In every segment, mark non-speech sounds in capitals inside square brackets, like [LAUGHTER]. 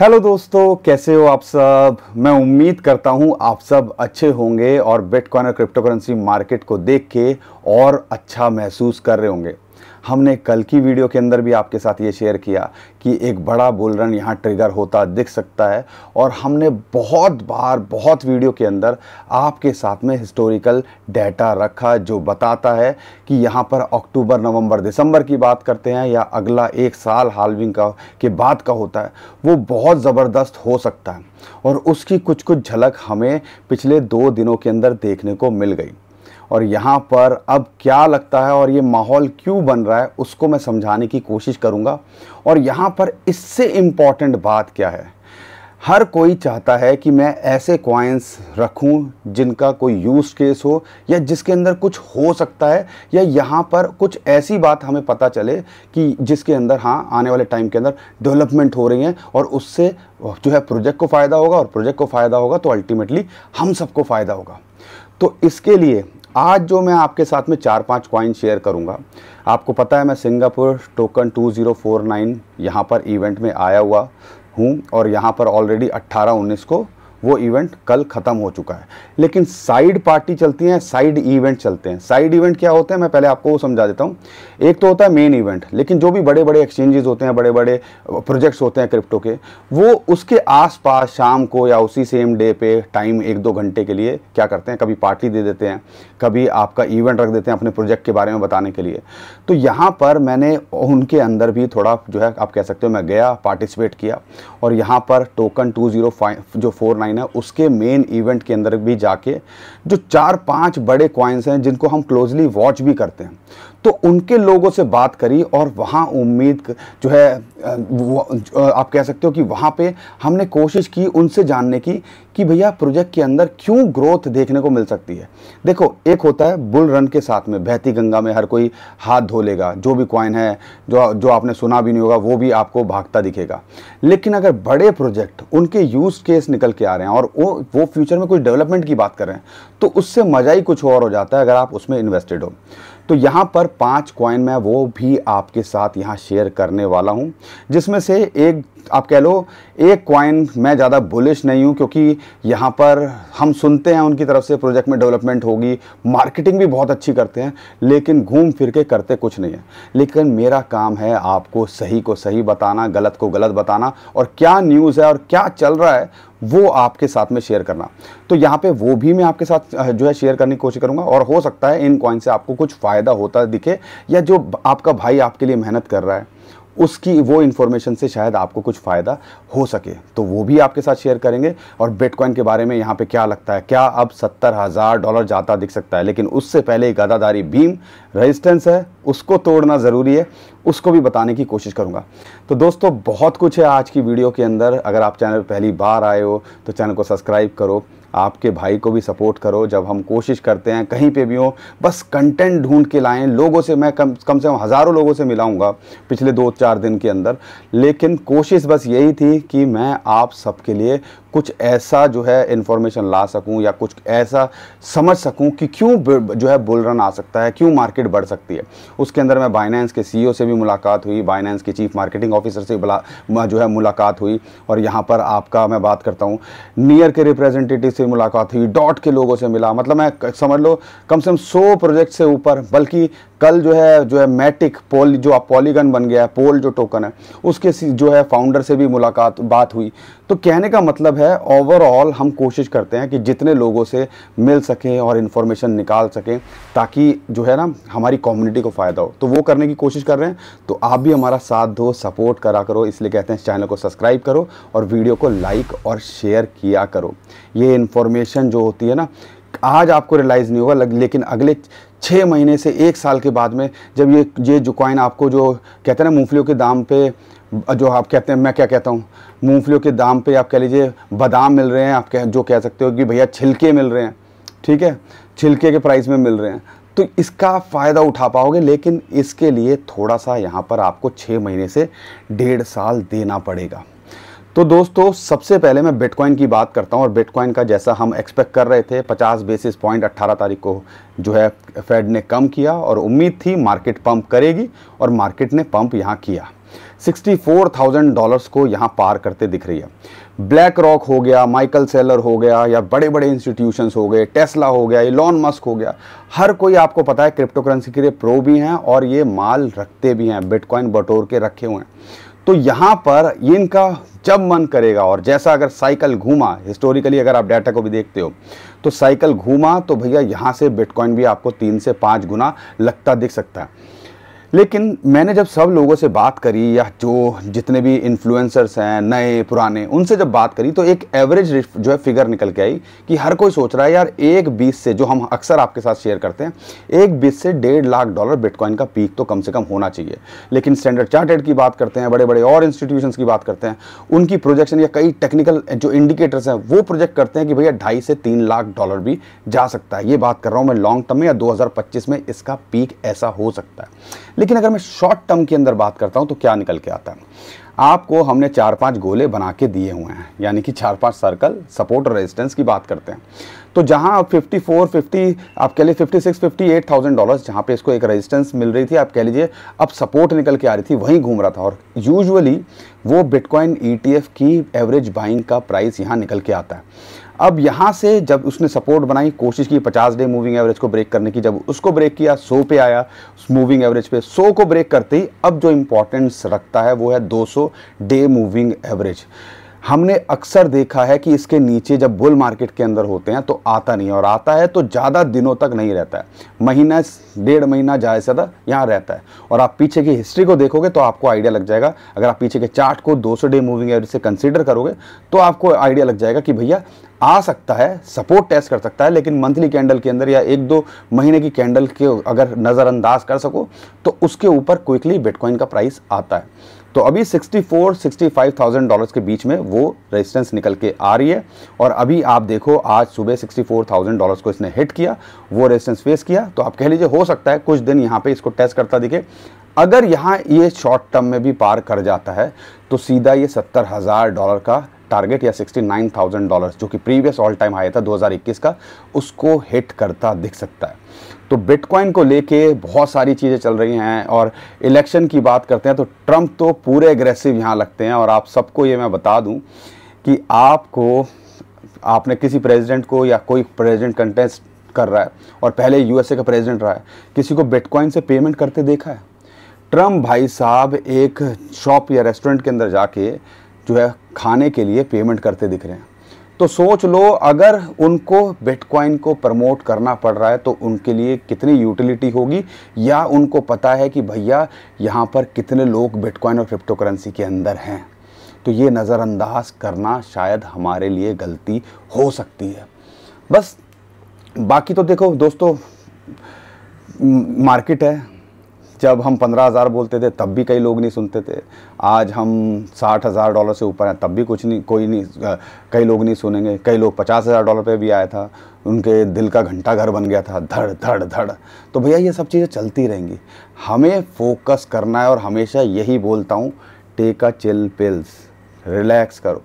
Hello दोस्तों कैसे हो आप सब मैं उम्मीद करता हूं आप सब अच्छे होंगे और बिटकॉइन और क्रिप्टोकरेंसी मार्केट को देख के और अच्छा महसूस कर रहे होंगे हमने कल की वीडियो के अंदर भी आपके साथ ये शेयर किया कि एक बड़ा बोल रन यहाँ ट्रिगर होता दिख सकता है और हमने बहुत बार बहुत वीडियो के अंदर आपके साथ में हिस्टोरिकल डेटा रखा जो बताता है कि यहाँ पर अक्टूबर नवंबर दिसंबर की बात करते हैं या अगला एक साल हालविंग का के बाद का होता है वो बहुत ज़बरदस्त हो सकता है और उसकी कुछ कुछ झलक हमें पिछले दो दिनों के अंदर देखने को मिल गई और यहाँ पर अब क्या लगता है और ये माहौल क्यों बन रहा है उसको मैं समझाने की कोशिश करूँगा और यहाँ पर इससे इम्पॉर्टेंट बात क्या है हर कोई चाहता है कि मैं ऐसे कॉइन्स रखूं जिनका कोई यूज केस हो या जिसके अंदर कुछ हो सकता है या यहाँ पर कुछ ऐसी बात हमें पता चले कि जिसके अंदर हाँ आने वाले टाइम के अंदर डेवलपमेंट हो रही है और उससे जो है प्रोजेक्ट को फ़ायदा होगा और प्रोजेक्ट को फ़ायदा होगा तो अल्टीमेटली हम सबको फ़ायदा होगा तो इसके लिए आज जो मैं आपके साथ में चार पांच क्वाइन शेयर करूंगा आपको पता है मैं सिंगापुर टोकन 2049 यहाँ पर इवेंट में आया हुआ हूँ और यहाँ पर ऑलरेडी 18 19 को वो इवेंट कल ख़त्म हो चुका है लेकिन साइड पार्टी चलती हैं साइड इवेंट चलते हैं साइड इवेंट क्या होते हैं मैं पहले आपको वो समझा देता हूँ एक तो होता है मेन इवेंट लेकिन जो भी बड़े बड़े एक्सचेंजेस होते हैं बड़े बड़े प्रोजेक्ट्स होते हैं क्रिप्टो के वो उसके आसपास शाम को या उसी सेम डे पे टाइम एक दो घंटे के लिए क्या करते हैं कभी पार्टी दे देते हैं कभी आपका इवेंट रख देते हैं अपने प्रोजेक्ट के बारे में बताने के लिए तो यहाँ पर मैंने उनके अंदर भी थोड़ा जो है आप कह सकते हो मैं गया पार्टिसिपेट किया और यहाँ पर टोकन टू जो फोर नाइन कॉइन है उसके मेन इवेंट के अंदर भी जाके जो चार पांच बड़े कॉइन्स हैं जिनको हम क्लोजली वॉच भी करते हैं तो उनके लोगों से बात करी और वहाँ उम्मीद जो है आप कह सकते हो कि वहाँ पे हमने कोशिश की उनसे जानने की कि भैया प्रोजेक्ट के अंदर क्यों ग्रोथ देखने को मिल सकती है देखो एक होता है बुल रन के साथ में बहती गंगा में हर कोई हाथ धो लेगा जो भी क्वाइन है जो जो आपने सुना भी नहीं होगा वो भी आपको भागता दिखेगा लेकिन अगर बड़े प्रोजेक्ट उनके यूज़ केस निकल के आ रहे हैं और वो वो फ्यूचर में कुछ डेवलपमेंट की बात कर रहे हैं तो उससे मज़ा ही कुछ और हो जाता है अगर आप उसमें इन्वेस्टेड हो तो यहाँ पर पांच कॉइन मैं वो भी आपके साथ यहाँ शेयर करने वाला हूँ जिसमें से एक आप कह लो एक क्वाइन मैं ज़्यादा बुलिश नहीं हूँ क्योंकि यहाँ पर हम सुनते हैं उनकी तरफ से प्रोजेक्ट में डेवलपमेंट होगी मार्केटिंग भी बहुत अच्छी करते हैं लेकिन घूम फिर के करते कुछ नहीं है लेकिन मेरा काम है आपको सही को सही बताना गलत को गलत बताना और क्या न्यूज़ है और क्या चल रहा है वो आपके साथ में शेयर करना तो यहाँ पे वो भी मैं आपके साथ जो है शेयर करने की कोशिश करूँगा और हो सकता है इन कॉइन से आपको कुछ फ़ायदा होता दिखे या जो आपका भाई आपके लिए मेहनत कर रहा है उसकी वो इन्फॉर्मेशन से शायद आपको कुछ फ़ायदा हो सके तो वो भी आपके साथ शेयर करेंगे और बिटकॉइन के बारे में यहाँ पे क्या लगता है क्या अब सत्तर हज़ार डॉलर जाता दिख सकता है लेकिन उससे पहले एक गदादारी भीम रेजिस्टेंस है उसको तोड़ना ज़रूरी है उसको भी बताने की कोशिश करूँगा तो दोस्तों बहुत कुछ है आज की वीडियो के अंदर अगर आप चैनल पहली बार आए हो तो चैनल को सब्सक्राइब करो आपके भाई को भी सपोर्ट करो जब हम कोशिश करते हैं कहीं पे भी हो बस कंटेंट ढूंढ के लाएं लोगों से मैं कम कम से कम हज़ारों लोगों से मिलाऊंगा पिछले दो चार दिन के अंदर लेकिन कोशिश बस यही थी कि मैं आप सबके लिए कुछ ऐसा जो है इन्फॉर्मेशन ला सकूं या कुछ ऐसा समझ सकूं कि क्यों जो है बुल रन आ सकता है क्यों मार्केट बढ़ सकती है उसके अंदर मैं बाइनेंस के सीईओ e से भी मुलाकात हुई बाइनेंस के चीफ मार्केटिंग ऑफिसर से जो है मुलाकात हुई और यहाँ पर आपका मैं बात करता हूँ नियर के रिप्रेजेंटेटिव से मुलाकात हुई डॉट के लोगों से मिला मतलब मैं समझ लो कम से कम सौ प्रोजेक्ट से ऊपर बल्कि कल जो है जो है मैटिक पोल जो आप पॉलीगन बन गया है पोल जो टोकन है उसके जो है फाउंडर से भी मुलाकात बात हुई तो कहने का मतलब है ओवरऑल हम कोशिश करते हैं कि जितने लोगों से मिल सकें और इन्फॉर्मेशन निकाल सकें ताकि जो है ना हमारी कम्युनिटी को फ़ायदा हो तो वो करने की कोशिश कर रहे हैं तो आप भी हमारा साथ दो सपोर्ट करा करो इसलिए कहते हैं इस चैनल को सब्सक्राइब करो और वीडियो को लाइक और शेयर किया करो ये इन्फॉर्मेशन जो होती है ना आज आपको रियलाइज़ नहीं होगा लेकिन अगले छः महीने से एक साल के बाद में जब ये ये जो कॉइन आपको जो कहते हैं ना मूँगफलियों के दाम पे जो आप कहते हैं मैं क्या कहता हूँ मूँगफलियों के दाम पे आप कह लीजिए बादाम मिल रहे हैं आप कह जो कह सकते हो कि भैया छिलके मिल रहे हैं ठीक है छिलके के प्राइस में मिल रहे हैं तो इसका फ़ायदा उठा पाओगे लेकिन इसके लिए थोड़ा सा यहाँ पर आपको छः महीने से डेढ़ साल देना पड़ेगा तो दोस्तों सबसे पहले मैं बिटकॉइन की बात करता हूं और बिटकॉइन का जैसा हम एक्सपेक्ट कर रहे थे 50 बेसिस पॉइंट 18 तारीख को जो है फेड ने कम किया और उम्मीद थी मार्केट पंप करेगी और मार्केट ने पंप यहां किया 64,000 डॉलर्स को यहां पार करते दिख रही है ब्लैक रॉक हो गया माइकल सेलर हो गया या बड़े बड़े इंस्टीट्यूशंस हो गए टेस्ला हो गया इलॉन मस्क हो गया हर कोई आपको पता है क्रिप्टो करेंसी के लिए प्रो भी हैं और ये माल रखते भी हैं बिटकॉइन बटोर के रखे हुए हैं तो यहाँ पर ये इनका जब मन करेगा और जैसा अगर साइकिल घूमा हिस्टोरिकली अगर आप डाटा को भी देखते हो तो साइकिल घूमा तो भैया यहाँ से बिटकॉइन भी आपको तीन से पाँच गुना लगता दिख सकता है लेकिन मैंने जब सब लोगों से बात करी या जो जितने भी इन्फ्लुएंसर्स हैं नए पुराने उनसे जब बात करी तो एक एवरेज जो है फिगर निकल के आई कि हर कोई सोच रहा है यार एक बीस से जो हम अक्सर आपके साथ शेयर करते हैं एक बीस से डेढ़ लाख डॉलर बिटकॉइन का पीक तो कम से कम होना चाहिए लेकिन स्टैंडर्ड चार्टेड की बात करते हैं बड़े बड़े और इंस्टीट्यूशन की बात करते हैं उनकी प्रोजेक्शन या कई टेक्निकल जो इंडिकेटर्स हैं वो प्रोजेक्ट करते हैं कि भैया ढाई से तीन लाख डॉलर भी जा सकता है ये बात कर रहा हूँ मैं लॉन्ग टर्म में या दो में इसका पीक ऐसा हो सकता है लेकिन अगर मैं शॉर्ट टर्म के अंदर बात करता हूँ तो क्या निकल के आता है आपको हमने चार पांच गोले बना के दिए हुए हैं यानी कि चार पांच सर्कल सपोर्ट और रेजिस्टेंस की बात करते हैं तो जहां आप 54, 50 आप कह सिक्स 56, एट थाउजेंड डॉलर जहाँ पे इसको एक रेजिस्टेंस मिल रही थी आप कह लीजिए अब सपोर्ट निकल के आ रही थी वहीं घूम रहा था और यूजुअली वो बिटकॉइन ईटीएफ e की एवरेज बाइंग का प्राइस यहाँ निकल के आता है अब यहाँ से जब उसने सपोर्ट बनाई कोशिश की 50 डे मूविंग एवरेज को ब्रेक करने की जब उसको ब्रेक किया 100 पे आया मूविंग एवरेज पे 100 को ब्रेक करते ही अब जो इम्पोर्टेंस रखता है वो है 200 डे मूविंग एवरेज हमने अक्सर देखा है कि इसके नीचे जब बुल मार्केट के अंदर होते हैं तो आता नहीं और आता है तो ज़्यादा दिनों तक नहीं रहता है महीना डेढ़ महीना ज़्यादा से ज़्यादा यहाँ रहता है और आप पीछे की हिस्ट्री को देखोगे तो आपको आइडिया लग जाएगा अगर आप पीछे के चार्ट को 200 डे मूविंग एवरेज से कंसिडर करोगे तो आपको आइडिया लग जाएगा कि भैया आ सकता है सपोर्ट टेस्ट कर सकता है लेकिन मंथली कैंडल के अंदर या एक दो महीने की कैंडल के अगर नज़रअंदाज कर सको तो उसके ऊपर क्विकली बिटकॉइन का प्राइस आता है तो अभी 64 65000 डॉलर्स के बीच में वो रेजिस्टेंस निकल के आ रही है और अभी आप देखो आज सुबह 64000 डॉलर्स को इसने हिट किया वो रेजिस्टेंस फेस किया तो आप कह लीजिए हो सकता है कुछ दिन यहाँ पे इसको टेस्ट करता दिखे अगर यहाँ ये शॉर्ट टर्म में भी पार कर जाता है तो सीधा ये सत्तर हज़ार डॉलर का टारगेट या 69,000 डॉलर्स जो कि प्रीवियस ऑल टाइम आया था 2021 का उसको हिट करता दिख सकता है तो बिटकॉइन को लेके बहुत सारी चीज़ें चल रही हैं और इलेक्शन की बात करते हैं तो ट्रम्प तो पूरे एग्रेसिव यहाँ लगते हैं और आप सबको ये मैं बता दूँ कि आपको आपने किसी प्रेसिडेंट को या कोई प्रेसिडेंट कंटेस्ट कर रहा है और पहले यूएसए का प्रेसिडेंट रहा है किसी को बिटकॉइन से पेमेंट करते देखा है ट्रम्प भाई साहब एक शॉप या रेस्टोरेंट के अंदर जाके जो है खाने के लिए पेमेंट करते दिख रहे हैं तो सोच लो अगर उनको बिटकॉइन को प्रमोट करना पड़ रहा है तो उनके लिए कितनी यूटिलिटी होगी या उनको पता है कि भैया यहाँ पर कितने लोग बिटकॉइन और क्रिप्टो करेंसी के अंदर हैं तो ये नज़रअंदाज करना शायद हमारे लिए गलती हो सकती है बस बाकी तो देखो दोस्तों मार्केट है जब हम पंद्रह हज़ार बोलते थे तब भी कई लोग नहीं सुनते थे आज हम साठ हज़ार डॉलर से ऊपर हैं तब भी कुछ नहीं कोई नहीं कई लोग नहीं सुनेंगे कई लोग पचास हज़ार डॉलर पे भी आया था उनके दिल का घंटा घर बन गया था धड़ धड़ धड़ तो भैया ये सब चीज़ें चलती रहेंगी हमें फोकस करना है और हमेशा यही बोलता हूँ take a chill pills relax करो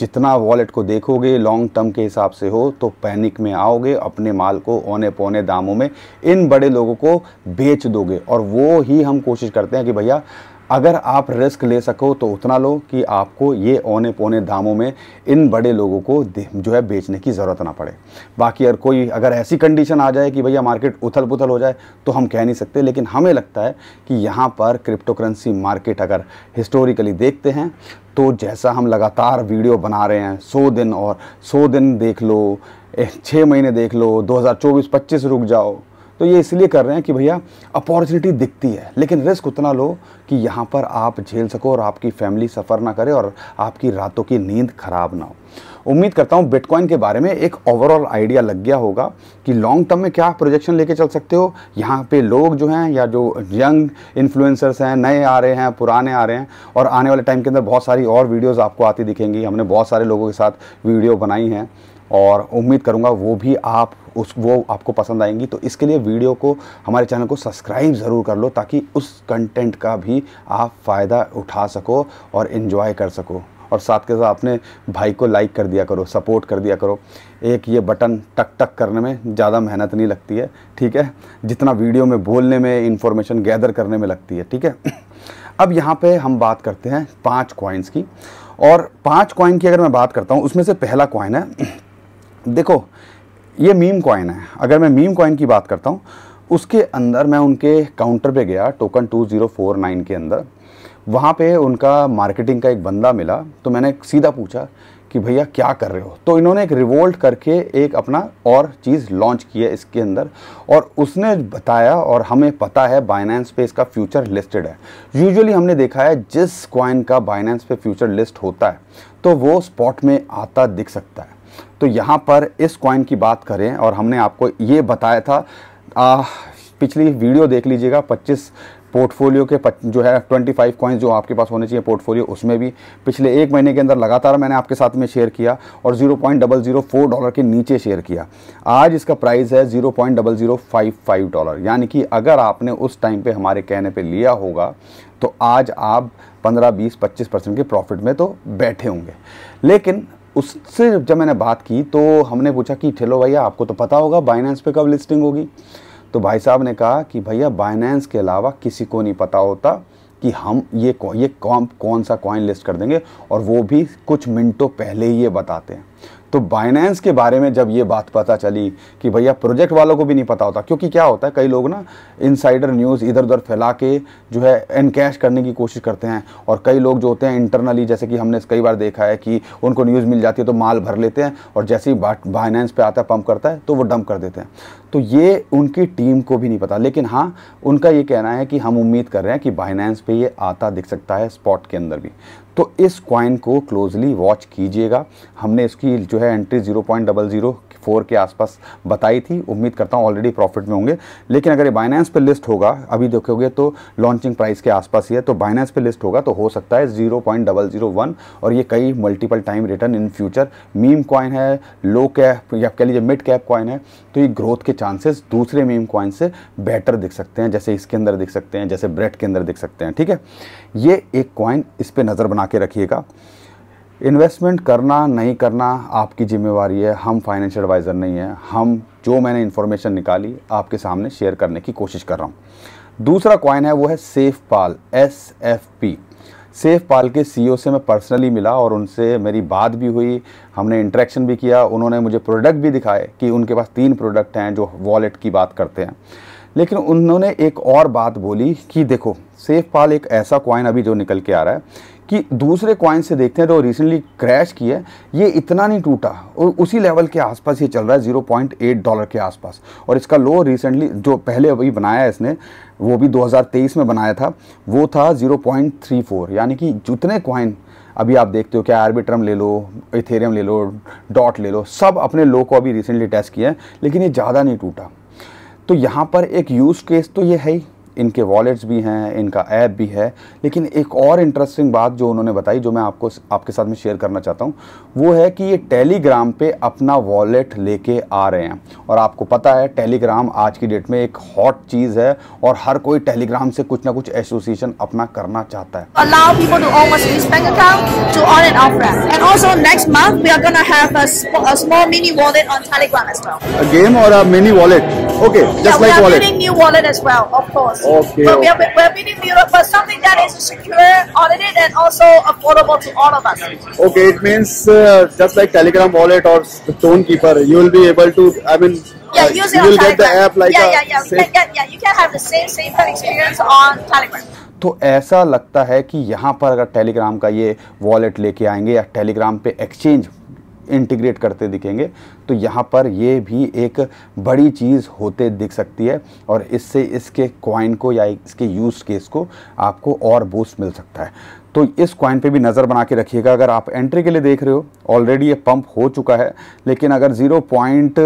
जितना वॉलेट को देखोगे लॉन्ग टर्म के हिसाब से हो तो पैनिक में आओगे अपने माल को औने पौने दामों में इन बड़े लोगों को बेच दोगे और वो ही हम कोशिश करते हैं कि भैया अगर आप रिस्क ले सको तो उतना लो कि आपको ये औने पौने दामों में इन बड़े लोगों को जो है बेचने की ज़रूरत ना पड़े बाकी अगर कोई अगर ऐसी कंडीशन आ जाए कि भैया मार्केट उथल पुथल हो जाए तो हम कह नहीं सकते लेकिन हमें लगता है कि यहाँ पर क्रिप्टो करेंसी मार्केट अगर हिस्टोरिकली देखते हैं तो जैसा हम लगातार वीडियो बना रहे हैं सौ दिन और सौ दिन देख लो छः महीने देख लो दो हज़ार रुक जाओ तो ये इसलिए कर रहे हैं कि भैया अपॉर्चुनिटी दिखती है लेकिन रिस्क उतना लो कि यहाँ पर आप झेल सको और आपकी फैमिली सफ़र ना करे और आपकी रातों की नींद ख़राब ना हो उम्मीद करता हूँ बिटकॉइन के बारे में एक ओवरऑल आइडिया लग गया होगा कि लॉन्ग टर्म में क्या प्रोजेक्शन लेके चल सकते हो यहाँ पे लोग जो हैं या जो यंग इन्फ्लुएंसर्स हैं नए आ रहे हैं पुराने आ रहे हैं और आने वाले टाइम के अंदर बहुत सारी और वीडियोज़ आपको आती दिखेंगी हमने बहुत सारे लोगों के साथ वीडियो बनाई हैं और उम्मीद करूँगा वो भी आप उस वो आपको पसंद आएंगी तो इसके लिए वीडियो को हमारे चैनल को सब्सक्राइब ज़रूर कर लो ताकि उस कंटेंट का भी आप फ़ायदा उठा सको और इन्जॉय कर सको और साथ के साथ अपने भाई को लाइक कर दिया करो सपोर्ट कर दिया करो एक ये बटन टक टक करने में ज़्यादा मेहनत नहीं लगती है ठीक है जितना वीडियो में बोलने में इंफॉर्मेशन गैदर करने में लगती है ठीक है [CLEARS THROAT] अब यहाँ पे हम बात करते हैं पाँच कॉइन्स की और पाँच कॉइन की अगर मैं बात करता हूँ उसमें से पहला कॉइन है [CLEARS THROAT] देखो ये मीम कॉइन है अगर मैं मीम कॉइन की बात करता हूँ उसके अंदर मैं उनके काउंटर पे गया टोकन 2049 के अंदर वहाँ पे उनका मार्केटिंग का एक बंदा मिला तो मैंने सीधा पूछा कि भैया क्या कर रहे हो तो इन्होंने एक रिवोल्ट करके एक अपना और चीज़ लॉन्च किया इसके अंदर और उसने बताया और हमें पता है बाइनेंस पे इसका फ्यूचर लिस्टेड है यूजुअली हमने देखा है जिस कॉइन का बाइनेंस पे फ्यूचर लिस्ट होता है तो वो स्पॉट में आता दिख सकता है तो यहाँ पर इस कॉइन की बात करें और हमने आपको ये बताया था आ, पिछली वीडियो देख लीजिएगा 25 पोर्टफोलियो के जो है 25 कॉइन्स जो आपके पास होने चाहिए पोर्टफोलियो उसमें भी पिछले एक महीने के अंदर लगातार मैंने आपके साथ में शेयर किया और 0.004 डॉलर के नीचे शेयर किया आज इसका प्राइस है 0.0055 डॉलर यानी कि अगर आपने उस टाइम पे हमारे कहने पे लिया होगा तो आज आप 15 20 25 परसेंट के प्रॉफिट में तो बैठे होंगे लेकिन उससे जब मैंने बात की तो हमने पूछा कि चलो भैया आपको तो पता होगा बाइनेंस पे कब लिस्टिंग होगी तो भाई साहब ने कहा कि भैया बाइनेंस के अलावा किसी को नहीं पता होता कि हम ये ये कौन कौन सा कॉइन लिस्ट कर देंगे और वो भी कुछ मिनटों पहले ही ये बताते हैं तो बाइनेंस के बारे में जब ये बात पता चली कि भैया प्रोजेक्ट वालों को भी नहीं पता होता क्योंकि क्या होता है कई लोग ना इनसाइडर न्यूज़ इधर उधर फैला के जो है इनकैश करने की कोशिश करते हैं और कई लोग जो होते हैं इंटरनली जैसे कि हमने कई बार देखा है कि उनको न्यूज़ मिल जाती है तो माल भर लेते हैं और जैसे ही बाइनेंस पर आता है पंप करता है तो वो डंप कर देते हैं तो ये उनकी टीम को भी नहीं पता लेकिन हाँ उनका ये कहना है कि हम उम्मीद कर रहे हैं कि बाइनेंस पे ये आता दिख सकता है स्पॉट के अंदर भी तो इस कॉइन को क्लोजली वॉच कीजिएगा हमने इसकी जो है entry zero point double zero four के आसपास बताई थी उम्मीद करता हूँ ऑलरेडी प्रॉफिट में होंगे लेकिन अगर ये बाइनेंस पे लिस्ट होगा अभी देखोगे तो लॉन्चिंग प्राइस के आसपास ही है तो बाइनेंस पे लिस्ट होगा तो हो सकता है zero point double zero one और ये कई multiple time return in future meme coin है लो कैप या कह लीजिए मिड कैप कॉइन है तो ये ग्रोथ के चांसेस दूसरे मीम कॉइन से बेटर दिख सकते हैं जैसे इसके अंदर दिख सकते हैं जैसे ब्रेड के अंदर दिख सकते हैं ठीक है ये एक कॉइन इस पर नज़र बना के रखिएगा इन्वेस्टमेंट करना नहीं करना आपकी जिम्मेवारी है हम फाइनेंशियल एडवाइज़र नहीं है हम जो मैंने इन्फॉर्मेशन निकाली आपके सामने शेयर करने की कोशिश कर रहा हूँ दूसरा कॉइन है वो है SafePal S F P SafePal के ओ e से मैं पर्सनली मिला और उनसे मेरी बात भी हुई हमने इंट्रैक्शन भी किया उन्होंने मुझे प्रोडक्ट भी दिखाए कि उनके पास तीन प्रोडक्ट हैं जो वॉलेट की बात करते हैं लेकिन उन्होंने एक और बात बोली कि देखो सेफ पाल एक ऐसा कॉइन अभी जो निकल के आ रहा है कि दूसरे क्वाइन से देखते हैं तो रिसेंटली क्रैश की है ये इतना नहीं टूटा और उसी लेवल के आसपास ये चल रहा है जीरो पॉइंट एट डॉलर के आसपास और इसका लो रिसेंटली जो पहले अभी बनाया है इसने वो भी 2023 में बनाया था वो था 0.34 यानी कि जितने क्वाइन अभी आप देखते हो क्या आर्बिट्रम ले लो इथेरियम ले लो डॉट ले लो सब अपने लो को अभी रिसेंटली टेस्ट किया है लेकिन ये ज़्यादा नहीं टूटा तो यहाँ पर एक यूज़ केस तो ये है ही इनके वॉलेट्स भी हैं इनका ऐप भी है लेकिन एक और इंटरेस्टिंग बात जो उन्होंने बताई जो मैं आपको आपके साथ में शेयर करना चाहता हूँ वो है कि ये टेलीग्राम पे अपना वॉलेट लेके आ रहे हैं और आपको पता है टेलीग्राम आज की डेट में एक हॉट चीज़ है और हर कोई टेलीग्राम से कुछ ना कुछ एसोसिएशन अपना करना चाहता है allow people to own a Swiss bank account to on and off ramp. And also next month we are gonna have a, a small mini wallet on Telegram as well. A game or a mini wallet? Okay, just yeah, like wallet. Yeah, we are wallet. building new wallet as well, of course. Okay. But we are, we're building Europe for something that is secure, audited, and also affordable to all of us. Okay, it means uh, just like Telegram wallet or Keeper, you will be able to, I mean, yeah, uh, you will get the app like yeah, a yeah, yeah. Safe... Can get, yeah, you can have the same, same experience on Telegram. तो ऐसा लगता है कि यहाँ पर अगर Telegram का ये वॉलेट लेके आएंगे या टेलीग्राम पे एक्सचेंज इंटीग्रेट करते दिखेंगे तो यहाँ पर ये भी एक बड़ी चीज़ होते दिख सकती है और इससे इसके क्वाइन को या इसके यूज़ केस को आपको और बूस्ट मिल सकता है तो इस क्वाइन पे भी नज़र बना के रखिएगा अगर आप एंट्री के लिए देख रहे हो ऑलरेडी ये पंप हो चुका है लेकिन अगर ज़ीरो पॉइंट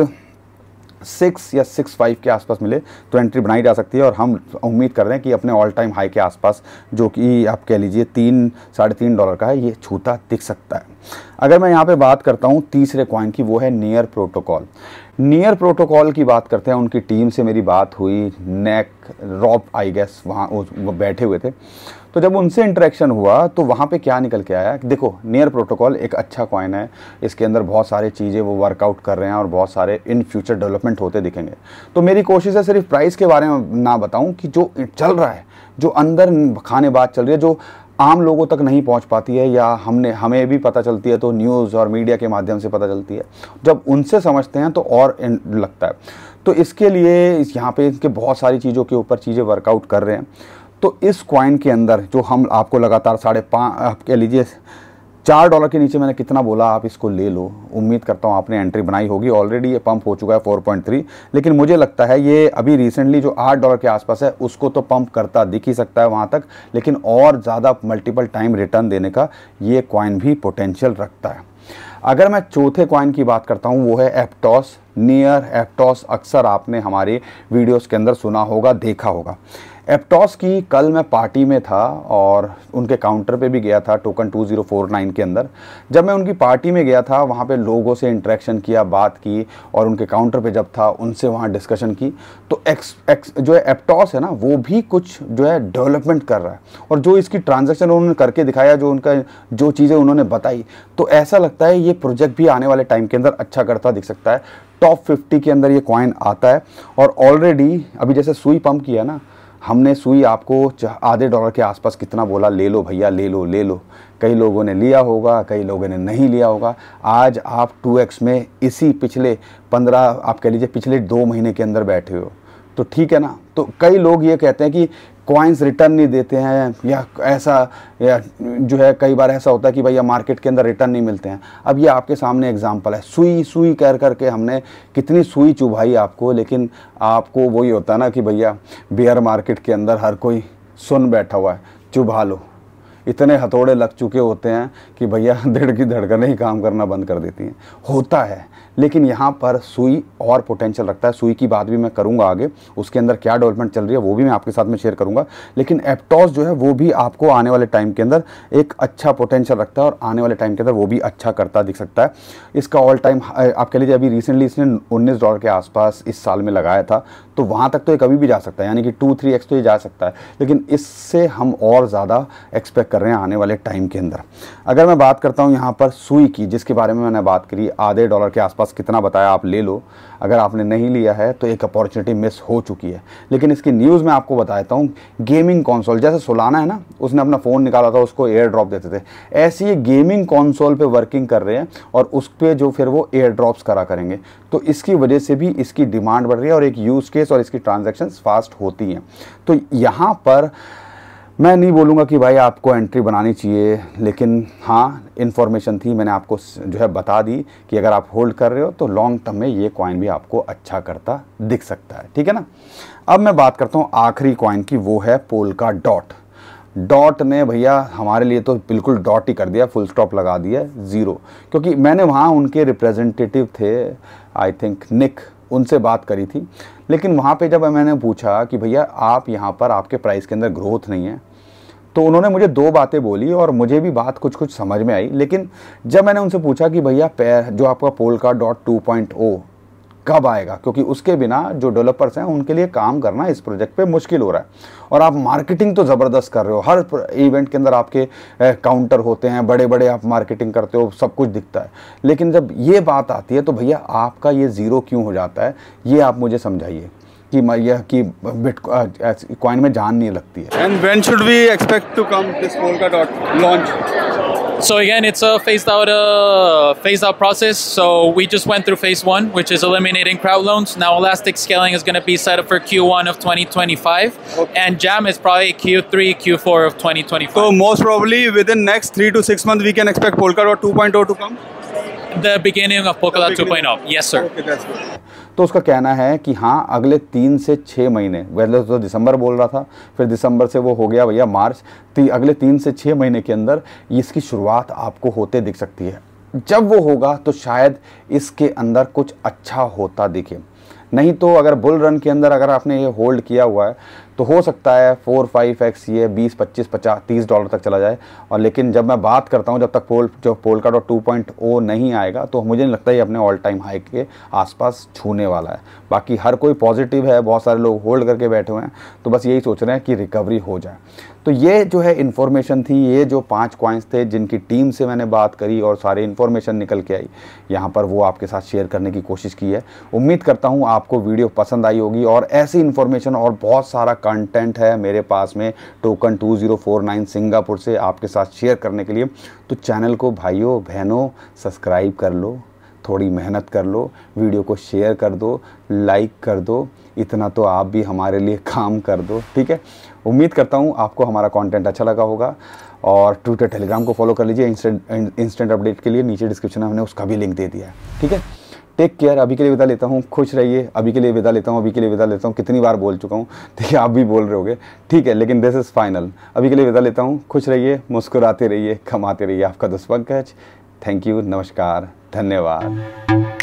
सिक्स या सिक्स फाइव के आसपास मिले तो एंट्री बनाई जा सकती है और हम उम्मीद कर रहे हैं कि अपने ऑल टाइम हाई के आसपास जो कि आप कह लीजिए तीन साढ़े तीन डॉलर का है ये छूता दिख सकता है अगर मैं यहाँ पे बात करता हूँ तीसरे कॉइन की वो है नियर प्रोटोकॉल नियर प्रोटोकॉल की बात करते हैं उनकी टीम से मेरी बात हुई नेक रॉप आई गेस वहाँ बैठे हुए थे तो जब उनसे इंटरेक्शन हुआ तो वहाँ पे क्या निकल के आया देखो नियर प्रोटोकॉल एक अच्छा कॉइन है इसके अंदर बहुत सारे चीज़ें वो वर्कआउट कर रहे हैं और बहुत सारे इन फ्यूचर डेवलपमेंट होते दिखेंगे तो मेरी कोशिश है सिर्फ प्राइस के बारे में ना बताऊँ कि जो चल रहा है जो अंदर खाने बात चल रही है जो आम लोगों तक नहीं पहुंच पाती है या हमने हमें भी पता चलती है तो न्यूज़ और मीडिया के माध्यम से पता चलती है जब उनसे समझते हैं तो और लगता है तो इसके लिए इस यहाँ पे इसके बहुत सारी चीज़ों के ऊपर चीज़ें वर्कआउट कर रहे हैं तो इस कॉइन के अंदर जो हम आपको लगातार साढ़े पाँच आप कह लीजिए चार डॉलर के नीचे मैंने कितना बोला आप इसको ले लो उम्मीद करता हूँ आपने एंट्री बनाई होगी ऑलरेडी ये पंप हो चुका है 4.3 लेकिन मुझे लगता है ये अभी रिसेंटली जो आठ डॉलर के आसपास है उसको तो पंप करता दिख ही सकता है वहाँ तक लेकिन और ज़्यादा मल्टीपल टाइम रिटर्न देने का ये कॉइन भी पोटेंशियल रखता है अगर मैं चौथे कॉइन की बात करता हूँ वो है एप्टॉस नियर एप्टॉस अक्सर आपने हमारे वीडियोज़ के अंदर सुना होगा देखा होगा एप्टॉस की कल मैं पार्टी में था और उनके काउंटर पे भी गया था टोकन 2049 के अंदर जब मैं उनकी पार्टी में गया था वहाँ पे लोगों से इंटरेक्शन किया बात की और उनके काउंटर पे जब था उनसे वहाँ डिस्कशन की तो एक्स एक्स जो है एप्टॉस है ना वो भी कुछ जो है डेवलपमेंट कर रहा है और जो इसकी ट्रांजेक्शन उन्होंने करके दिखाया जो उनका जो चीज़ें उन्होंने बताई तो ऐसा लगता है ये प्रोजेक्ट भी आने वाले टाइम के अंदर अच्छा करता दिख सकता है टॉप 50 के अंदर ये कॉइन आता है और ऑलरेडी अभी जैसे सुई पंप किया ना हमने सुई आपको आधे डॉलर के आसपास कितना बोला ले लो भैया ले लो ले लो कई लोगों ने लिया होगा कई लोगों ने नहीं लिया होगा आज आप 2x में इसी पिछले 15 आप कह लीजिए पिछले दो महीने के अंदर बैठे हो तो ठीक है ना तो कई लोग ये कहते हैं कि क्वाइंस रिटर्न नहीं देते हैं या ऐसा या जो है कई बार ऐसा होता है कि भैया मार्केट के अंदर रिटर्न नहीं मिलते हैं अब ये आपके सामने एग्जांपल है सुई सुई कर करके हमने कितनी सुई चुभाई आपको लेकिन आपको वही होता ना कि भैया बेयर मार्केट के अंदर हर कोई सुन बैठा हुआ है चुभा लो इतने हथौड़े लग चुके होते हैं कि भैया दिल [LAUGHS] की धड़कने ही काम करना बंद कर देती हैं होता है लेकिन यहाँ पर सुई और पोटेंशियल रखता है सुई की बात भी मैं करूँगा आगे उसके अंदर क्या डेवलपमेंट चल रही है वो भी मैं आपके साथ में शेयर करूँगा लेकिन एप्टॉस जो है वो भी आपको आने वाले टाइम के अंदर एक अच्छा पोटेंशियल रखता है और आने वाले टाइम के अंदर वो भी अच्छा करता दिख सकता है इसका ऑल टाइम आप कह लीजिए अभी रिसेंटली इसने उन्नीस डॉलर के आसपास इस साल में लगाया था तो वहाँ तक तो ये कभी भी जा सकता है यानी कि टू थ्री एक्स तो ये जा सकता है लेकिन इससे हम और ज़्यादा एक्सपेक्ट कर रहे हैं आने वाले टाइम के अंदर अगर मैं बात करता हूँ यहाँ पर सुई की जिसके बारे में मैंने बात करी आधे डॉलर के आसपास आसपास कितना बताया आप ले लो अगर आपने नहीं लिया है तो एक अपॉर्चुनिटी मिस हो चुकी है लेकिन इसकी न्यूज़ मैं आपको बता देता हूँ गेमिंग कॉन्सोल जैसे सोलाना है ना उसने अपना फ़ोन निकाला था उसको एयर ड्रॉप देते थे ऐसे ये गेमिंग कॉन्सोल पर वर्किंग कर रहे हैं और उस पर जो फिर वो एयर ड्रॉप्स करा करेंगे तो इसकी वजह से भी इसकी डिमांड बढ़ रही है और एक यूज़ केस और इसकी ट्रांजेक्शन फास्ट होती हैं तो यहाँ पर मैं नहीं बोलूँगा कि भाई आपको एंट्री बनानी चाहिए लेकिन हाँ इन्फॉर्मेशन थी मैंने आपको जो है बता दी कि अगर आप होल्ड कर रहे हो तो लॉन्ग टर्म में ये कॉइन भी आपको अच्छा करता दिख सकता है ठीक है ना अब मैं बात करता हूँ आखिरी कॉइन की वो है पोल का डॉट डॉट ने भैया हमारे लिए तो बिल्कुल डॉट ही कर दिया फुल स्टॉप लगा दिया ज़ीरो क्योंकि मैंने वहाँ उनके रिप्रेजेंटेटिव थे आई थिंक निक उनसे बात करी थी लेकिन वहाँ पे जब मैंने पूछा कि भैया आप यहाँ पर आपके प्राइस के अंदर ग्रोथ नहीं है तो उन्होंने मुझे दो बातें बोली और मुझे भी बात कुछ कुछ समझ में आई लेकिन जब मैंने उनसे पूछा कि भैया पैर जो आपका पोल का डॉट टू पॉइंट ओ कब आएगा क्योंकि उसके बिना जो डेवलपर्स हैं उनके लिए काम करना इस प्रोजेक्ट पे मुश्किल हो रहा है और आप मार्केटिंग तो ज़बरदस्त कर रहे हो हर इवेंट के अंदर आपके काउंटर होते हैं बड़े बड़े आप मार्केटिंग करते हो सब कुछ दिखता है लेकिन जब ये बात आती है तो भैया आपका ये ज़ीरो क्यों हो जाता है ये आप मुझे समझाइए कि यह कि कॉइन में जान नहीं लगती है and when should we expect to come this का dot launch So again, it's a phased out uh, phased out process. So we just went through phase one, which is eliminating crowd loans. Now elastic scaling is going to be set up for Q1 of 2025, okay. and Jam is probably Q3, Q4 of 2025. So most probably within next three to six months, we can expect Polkadot 2.0 to come. The beginning of Polkadot 2.0. Yes, sir. Okay, that's good. तो उसका कहना है कि हाँ अगले तीन से छः महीने वैसे तो, तो दिसंबर बोल रहा था फिर दिसंबर से वो हो गया भैया मार्च ती, अगले तीन से छः महीने के अंदर इसकी शुरुआत आपको होते दिख सकती है जब वो होगा तो शायद इसके अंदर कुछ अच्छा होता दिखे नहीं तो अगर बुल रन के अंदर अगर आपने ये होल्ड किया हुआ है तो हो सकता है फोर फाइव एक्स ये बीस पच्चीस पचास तीस डॉलर तक चला जाए और लेकिन जब मैं बात करता हूँ जब तक पोल जो पोल का डॉट टू पॉइंट ओ नहीं आएगा तो मुझे नहीं लगता ये अपने ऑल टाइम हाई के आसपास छूने वाला है बाकी हर कोई पॉजिटिव है बहुत सारे लोग होल्ड करके बैठे हुए हैं तो बस यही सोच रहे हैं कि रिकवरी हो जाए तो ये जो है इन्फॉर्मेशन थी ये जो पांच क्वाइंस थे जिनकी टीम से मैंने बात करी और सारे इन्फॉर्मेशन निकल के आई यहाँ पर वो आपके साथ शेयर करने की कोशिश की है उम्मीद करता हूँ आपको वीडियो पसंद आई होगी और ऐसी इन्फॉर्मेशन और बहुत सारा कंटेंट है मेरे पास में टोकन 2049 सिंगापुर से आपके साथ शेयर करने के लिए तो चैनल को भाइयों बहनों सब्सक्राइब कर लो थोड़ी मेहनत कर लो वीडियो को शेयर कर दो लाइक कर दो इतना तो आप भी हमारे लिए [LAUGHS] काम कर दो ठीक है उम्मीद करता हूँ आपको हमारा कंटेंट अच्छा लगा होगा और ट्विटर टेलीग्राम को फॉलो कर लीजिए इंस्टेंट इंस्टेंट अपडेट के लिए नीचे डिस्क्रिप्शन में हमने उसका भी लिंक दे दिया है ठीक है टेक केयर अभी के लिए विदा लेता हूँ खुश रहिए अभी के लिए विदा लेता हूँ अभी के लिए विदा लेता हूँ कितनी बार बोल चुका हूँ ठीक है आप भी बोल रहे होगे ठीक है लेकिन दिस इज़ फाइनल अभी के लिए विदा लेता हूँ खुश रहिए मुस्कुराते रहिए कमाते रहिए आपका दुष्पंकज थैंक यू नमस्कार धन्यवाद